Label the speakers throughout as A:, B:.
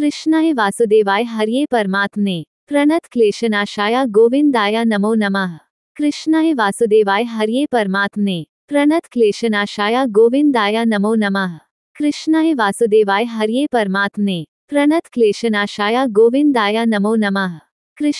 A: कृष्णाय वासुदेवाय हरिये परमात्मने प्रणत क्लेशनाशाय गोविंदाय नमो नमः कृष्णाय वासुदेवाय हरिये परमात्मने प्रणत क्लेशनाशाय गोविंदाय नमो नमः कृष्णाय वासुदेवाय हरिये परमात्मने प्रणत क्लेशनाशाय गोविंदाय नमो नमः कृष्णाय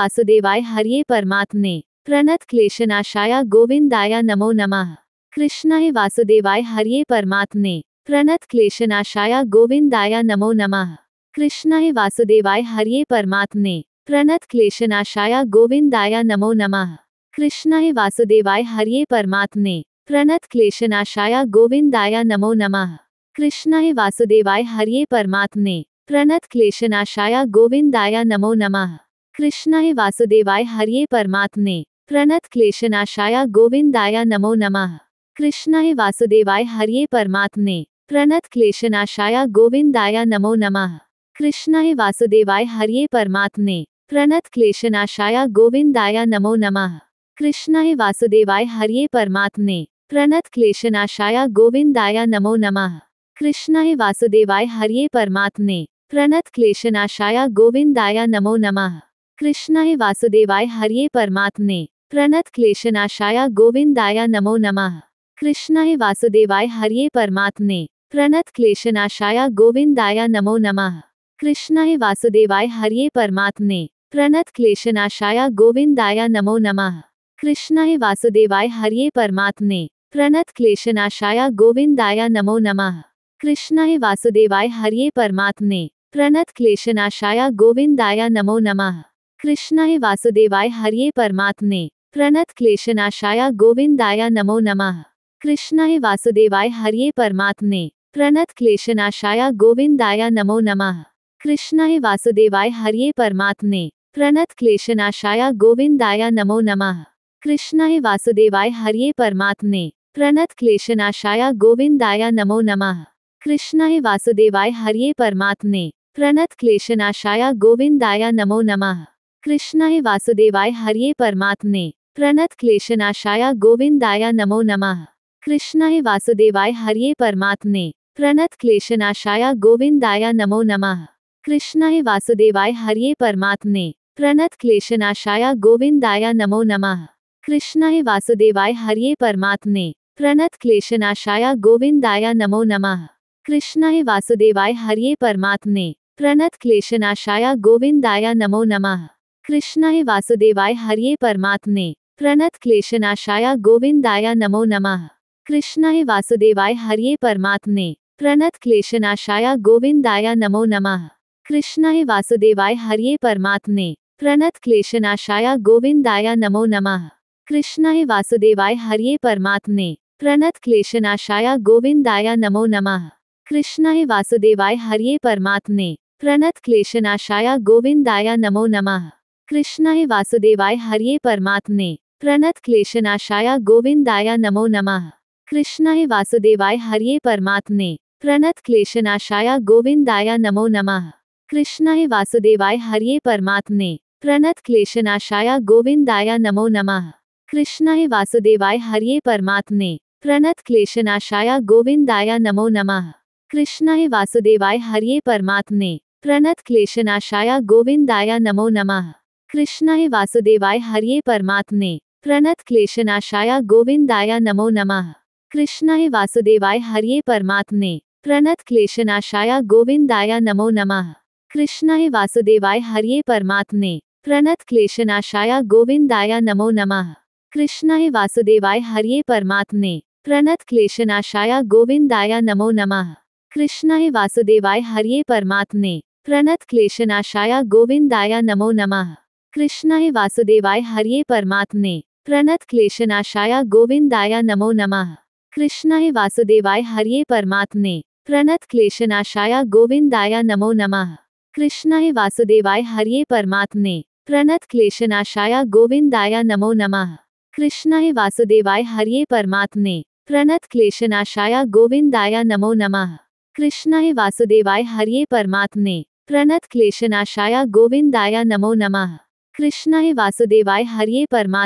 A: वासुदेवाय हरिये परमात्मने प्रणत क्लेशनाशाय गोविंदाय नमो नमः कृष्णाय वासुदेवाय हरिये परमात्मने प्रणत क्लेशनाशाय गोविंदाय नमो नमः कृष्णाय वासुदेवाय हरिये परमात्मने प्रणत क्लेशनाशाय गोविंदाय नमो नमः कृष्णाय वासुदेवाय हरिये परमात्मने प्रणत क्लेशनाशाय गोविंदाय नमो नमः कृष्णाय वासुदेवाय हरिये परमात्मने प्रणत क्लेशनाशाय गोविंदाय नमो नमः कृष्णाय वासुदेवाय हरिये परमात्मने प्रणत क्लेशनाशाय गोविंदाय नमो नमः कृष्णाय वासुदेवाय हरिये परमात्मने प्रणत क्लेशनाशाय गोविंदाय नमो नमः कृष्णाय वासुदेवाय हरिये परमात्मने प्रणत क्लेशनाशाया गोविंदाया नमो नमः कृष्णाय वासुदेवाय हरिये परमात्मने प्रणत क्लेशनाशाया गोविंदाया नमो नमः कृष्णाय वासुदेवाय हरिये परमात्मने प्रणत क्लेशनाशाया गोविंदाया नमो नमः कृष्णाय वासुदेवाय हरिये परमात्मने प्रणत क्लेशनाशाया गोविंदाया नमो नमः कृष्णाय वासुदेवाय हरिये परमात्मने प्रणत क्लेशनाशाया गोविंदाया नमो नमः कृष्णाय वासुदेवाय हरिये परमात्मने प्रणत क्लेशनाशाय गोविंदाय नमो नमः कृष्णाय वासुदेवाय हरिये परमात्मने प्रणत क्लेशनाशाय गोविंदाय नमो नमः कृष्णाय वासुदेवाय हरिये परमात्मने प्रणत क्लेशनाशाय गोविंदाय नमो नमः कृष्णाय वासुदेवाय हरिये परमात्मने प्रणत क्लेशनाशाय गोविंदाय नमो नमः कृष्णाय वासुदेवाय हरिये परमात्मने प्रणत क्लेशनाशाय गोविंदाय नमो नमः कृष्णाय वासुदेवाय हरिये परमात्मने प्रणत क्लेशनाशाय गोविंदाय नमो नमः कृष्णाय वासुदेवाय हरिये परमात्मने प्रणत क्लेशनाशाय गोविंदाय नमो नमः कृष्णाय वासुदेवाय हरिये परमात्मने प्रणत क्लेशनाशाय गोविंदाय नमो नमः कृष्णाय वासुदेवाय हरिये परमात्मने प्रणत क्लेशनाशाय गोविंदाय नमो नमः कृष्णाय वासुदेवाय हरिये परमात्मने प्रणत क्लेशनाशाय गोविंदाय नमो नमः कृष्णाय वासुदेवाय हरिये परमात्मने प्रणत क्लेशनाशाय गोविंदाय नमो नमः कृष्णाय वासुदेवाय हरिये परमात्मने प्रणत क्लेशनाशाय गोविंदाय नमो नमः कृष्णाय वासुदेवाय हरिये परमात्मने प्रणत क्लेशनाशाय गोविंदाय नमो नमः कृष्णाय वासुदेवाय हरिये परमात्मने प्रणत क्लेशनाशाय गोविंदाय नमो नमः कृष्णाय वासुदेवाय हरिये परमात्मने प्रणत क्लेशनाशाय गोविंदाय नमो नमः कृष्णाय वासुदेवाय हरिये परमात्मने प्रणत क्लेशनाशाया गोविंदाया नमो नमः कृष्णाय वासुदेवाय हरिये परमात्मने प्रणत क्लेशनाशाया गोविंदाया नमो नमः कृष्णाय वासुदेवाय हरिये परमात्मने प्रणत क्लेशनाशाया गोविंदाया नमो नमः कृष्णाय वासुदेवाय हरिये परमात्मने प्रणत क्लेशनाशाया गोविंदाया नमो नमः कृष्णाय वासुदेवाय हरिये परमात्मने प्रणत क्लेशनाशाया गोविंदाया नमो नमः कृष्णाय वासुदेवाय हरिये परमात्मने प्रणत क्लेशनाशाय गोविंदाय नमो नमः कृष्णाय वासुदेवाय हरिये परमात्मने प्रणत क्लेशनाशाय गोविंदाय नमो नमः कृष्णाय वासुदेवाय हरिये परमात्मने प्रणत क्लेशनाशाय गोविंदाय नमो नमः कृष्णाय वासुदेवाय हरिये परमात्मने प्रणत क्लेशनाशाय गोविंदाय नमो नमः कृष्णाय वासुदेवाय हरिये परमात्मने प्रणत क्लेशनाशाय गोविंदाय नमो नमः कृष्णाय वासुदेवाय हरिये परमात्मने प्रणत क्लेशनाशाय गोविंदाय नमो नमः कृष्णाय वासुदेवाय हरिये परमात्मने प्रणत क्लेशनाशाय गोविंदाय नमो नमः कृष्णाय वासुदेवाय हरिये परमात्मने प्रणत क्लेशनाशाय गोविंदाय नमो नमः कृष्णाय वासुदेवाय हरिये परमात्मने प्रणत क्लेशनाशाय गोविंदाय नमो नमः कृष्णाय वासुदेवाय हरिये परमात्मने प्रणत क्लेशनाशाय गोविंदाय नमो नमः कृष्णाय वासुदेवाय हरिये परमात्मने प्रणत क्लेशनाशाय गोविंदाय नमो नमः कृष्णाय वासुदेवाय हरिये परमात्मने प्रणत क्लेशनाशाय गोविंदाय नमो नमः कृष्णाय वासुदेवाय हरिये परमात्मने प्रणत क्लेशनाशाय गोविंदाय नमो नमः कृष्णाय वासुदेवाय हरिये परमात्मने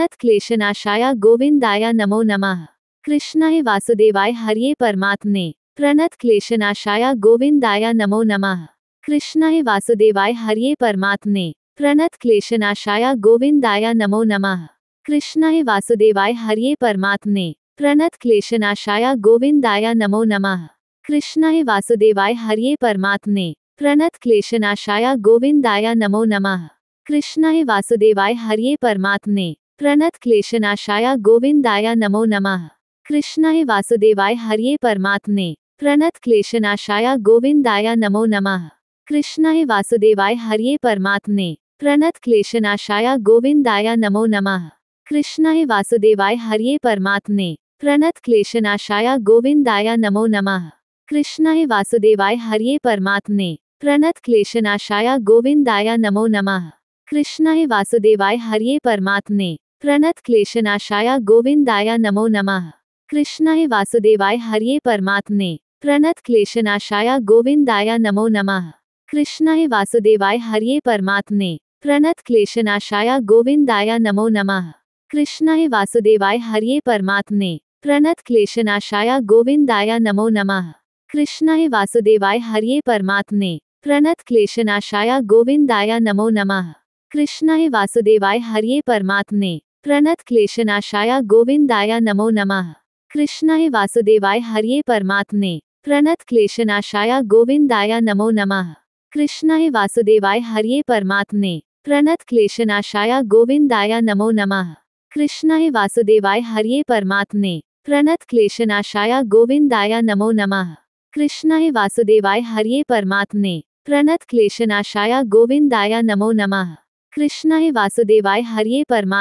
A: प्रणत क्लेशनाशाय गोविंदाय नमो नमः कृष्णाय वासुदेवाय हरिये परमात्मने प्रणत क्लेशनाशाय गोविंदाय नमो नमः कृष्णाय वासुदेवाय हरिये परमात्मने प्रणत क्लेशनाशाया गोविंदाया नमो नमः कृष्णाय वासुदेवाय हरिये परमात्मने प्रणत क्लेशनाशाया गोविंदाया नमो नमः कृष्णाय वासुदेवाय हरिये परमात्मने प्रणत क्लेशनाशाया गोविंदाया नमो नमः कृष्णाय वासुदेवाय हरिये परमात्मने प्रणत क्लेशनाशाया गोविंदाया नमो नमः कृष्णाय वासुदेवाय हरिये परमात्मने प्रणत क्लेशनाशाया गोविंदाया नमो नमः कृष्णाय वासुदेवाय हरिये परमात्मने प्रणत क्लेशनाशाय गोविंदाय नमो नमः कृष्णाय वासुदेवाय हरिये परमात्मने प्रणत क्लेशनाशाय गोविंदाय नमो नमः कृष्णाय वासुदेवाय हरिये परमात्मने प्रणत क्लेशनाशाय गोविंदाय नमो नमः कृष्णाय वासुदेवाय हरिये परमात्मने प्रणत क्लेशनाशाय गोविंदाय नमो नमः कृष्णाय वासुदेवाय हरिये परमात्मने प्रणत क्लेशनाशाय गोविंदाय नमो नमः कृष्णाय वासुदेवाय हरिये परमात्मने प्रणत क्लेशनाशाय गोविंदाय नमो नमः कृष्णाय वासुदेवाय हरिये परमात्मने प्रणत क्लेशनाशाय गोविंदाय नमो नमः कृष्णाय वासुदेवाय हरिये परमात्मने प्रणत क्लेशनाशाय गोविंदाय नमो नमः कृष्णाय वासुदेवाय हरिये परमात्मने प्रणत क्लेशनाशाय गोविंदाय नमो नमः कृष्णाय वासुदेवाय हरिये परमात्मने प्रणत क्लेशनाशाय गोविंदाय नमो नमः कृष्णाय वासुदेवाय हरिये परमात्मने प्रणत क्लेशनाशाय गोविंदाय नमो नमः कृष्णाय वासुदेवाय हरिये परमात्मने प्रणत क्लेशनाशाय गोविंदाय नमो नमः कृष्णाय वासुदेवाय हरिये परमात्मने प्रणत क्लेशनाशाय गोविंदाय नमो नमः कृष्णाय वासुदेवाय हरिये परमात्मने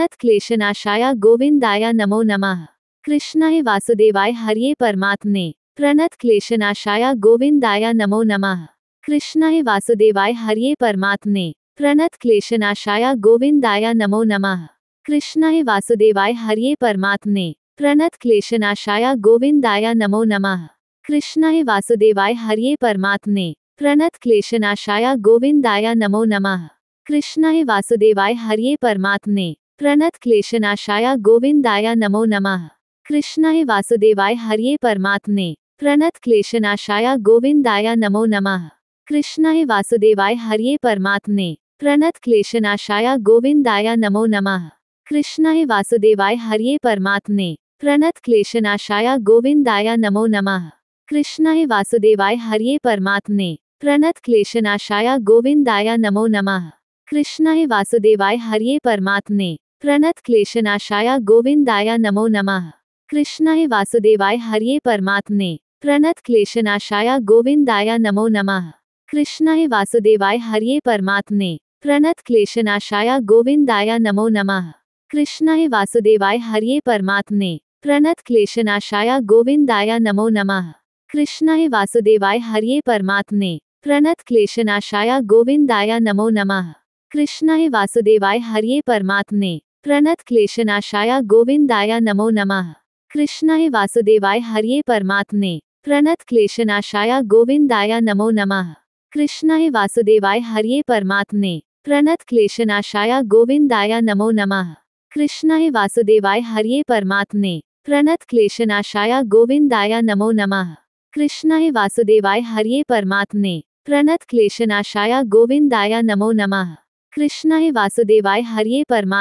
A: प्रणत क्लेशनाशाय गोविंदाय नमो नमः कृष्णाय वासुदेवाय हरिये परमात्मने प्रणत क्लेशनाशाय गोविंदाय नमो नमः कृष्णाय वासुदेवाय हरिये परमात्मने प्रणत क्लेशनाशाया गोविंदाया नमो नमः कृष्णाय वासुदेवाय हरिये परमात्मने प्रणत क्लेशनाशाया गोविंदाया नमो नमः कृष्णाय वासुदेवाय हरिये परमात्मने प्रणत क्लेशनाशाया गोविंदाया नमो नमः कृष्णाय वासुदेवाय हरिये परमात्मने प्रणत क्लेशनाशाया गोविंदाया नमो नमः कृष्णाय वासुदेवाय हरिये परमात्मने प्रणत क्लेशनाशाया गोविंदाया नमो नमः कृष्णाय वासुदेवाय हरिये परमात्मने प्रणत क्लेशनाशाय गोविंदाय नमो नमः कृष्णाय वासुदेवाय हरिये परमात्मने प्रणत क्लेशनाशाय गोविंदाय नमो नमः कृष्णाय वासुदेवाय हरिये परमात्मने प्रणत क्लेशनाशाय गोविंदाय नमो नमः कृष्णाय वासुदेवाय हरिये परमात्मने प्रणत क्लेशनाशाय गोविंदाय नमो नमः कृष्णाय वासुदेवाय हरिये परमात्मने प्रणत क्लेशनाशाय गोविंदाय नमो नमः कृष्णाय वासुदेवाय हरिये परमात्मने प्रणत क्लेशनाशाय गोविंदाय नमो नमः कृष्णाय वासुदेवाय हरिये परमात्मने प्रणत क्लेशनाशाय गोविंदाय नमो नमः कृष्णाय वासुदेवाय हरिये परमात्मने प्रणत क्लेशनाशाय गोविंदाय नमो नमः कृष्णाय वासुदेवाय हरिये परमात्मने प्रणत क्लेशनाशाय गोविंदाय नमो नमः कृष्णाय वासुदेवाय हरिये परमात्मने प्रणत क्लेशनाशाय गोविंदाय नमो नमः कृष्णाय वासुदेवाय हरिये परमात्मने प्रणत क्लेशनाशाय गोविंदाय नमो नमः कृष्णाय वासुदेवाय हरिये परमात्मने प्रणत क्लेशनाशाय गोविंदाय नमो नमः कृष्णाय वासुदेवाय हरिये परमात्मने प्रणत क्लेशनाशाय गोविंदाय नमो नमः कृष्णाय वासुदेवाय हरिये परमात्मने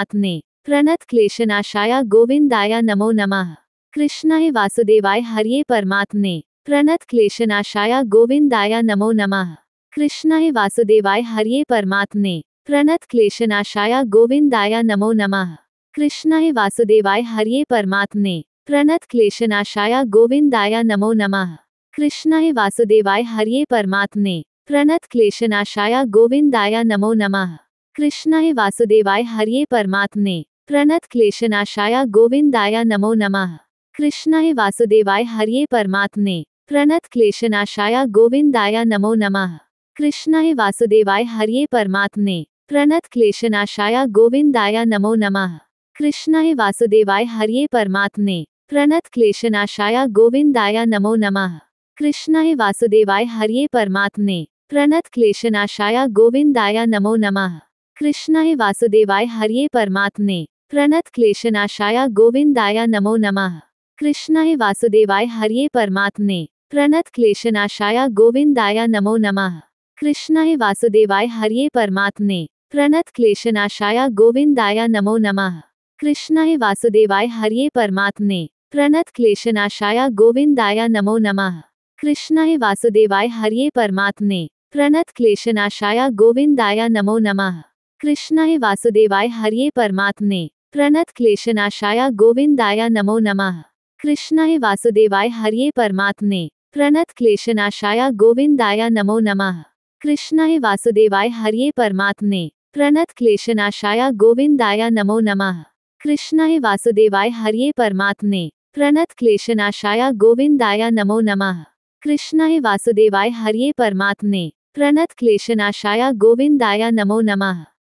A: प्रणत क्लेशनाशाय गोविंदाय नमो नमः कृष्णाय वासुदेवाय हरिये परमात्मने प्रणत क्लेशनाशाय गोविंदाय नमो नमः कृष्णाय वासुदेवाय हरिये परमात्मने प्रणत क्लेशनाशाया गोविंदाया नमो नमः कृष्णाय वासुदेवाय हरिये परमात्मने प्रणत क्लेशनाशाया गोविंदाया नमो नमः कृष्णाय वासुदेवाय हरिये परमात्मने प्रणत क्लेशनाशाया गोविंदाया नमो नमः कृष्णाय वासुदेवाय हरिये परमात्मने प्रणत क्लेशनाशाया गोविंदाया नमो नमः कृष्णाय वासुदेवाय हरिये परमात्मने प्रणत क्लेशनाशाया गोविंदाया नमो नमः कृष्णाय वासुदेवाय हरिये परमात्मने प्रणत क्लेशनाशाय गोविंदाय नमो नमः कृष्णाय वासुदेवाय हरिये परमात्मने प्रणत क्लेशनाशाय गोविंदाय नमो नमः कृष्णाय वासुदेवाय हरिये परमात्मने प्रणत क्लेशनाशाय गोविंदाय नमो नमः कृष्णाय वासुदेवाय हरिये परमात्मने प्रणत क्लेशनाशाय गोविंदाय नमो नमः कृष्णाय वासुदेवाय हरिये परमात्मने प्रणत क्लेशनाशाय गोविंदाय नमो नमः कृष्णाय वासुदेवाय हरिये परमात्मने प्रणत क्लेशनाशाय गोविंदाय नमो नमः कृष्णाय वासुदेवाय हरिये परमात्मने प्रणत क्लेशनाशाय गोविंदाय नमो नमः कृष्णाय वासुदेवाय हरिये परमात्मने प्रणत क्लेशनाशाय गोविंदाय नमो नमः कृष्णाय वासुदेवाय हरिये परमात्मने प्रणत क्लेशनाशाय गोविंदाय नमो नमः कृष्णाय वासुदेवाय हरिये परमात्मने प्रणत क्लेशनाशाय गोविंदाय नमो नमः कृष्णाय वासुदेवाय हरिये परमात्मने प्रणत क्लेशनाशाय गोविंदाय नमो नमः कृष्णाय वासुदेवाय हरिये परमात्मने प्रणत क्लेशनाशाय गोविंदाय नमो नमः कृष्णाय वासुदेवाय हरिये परमात्मने प्रणत क्लेशनाशाय गोविंदाय नमो नमः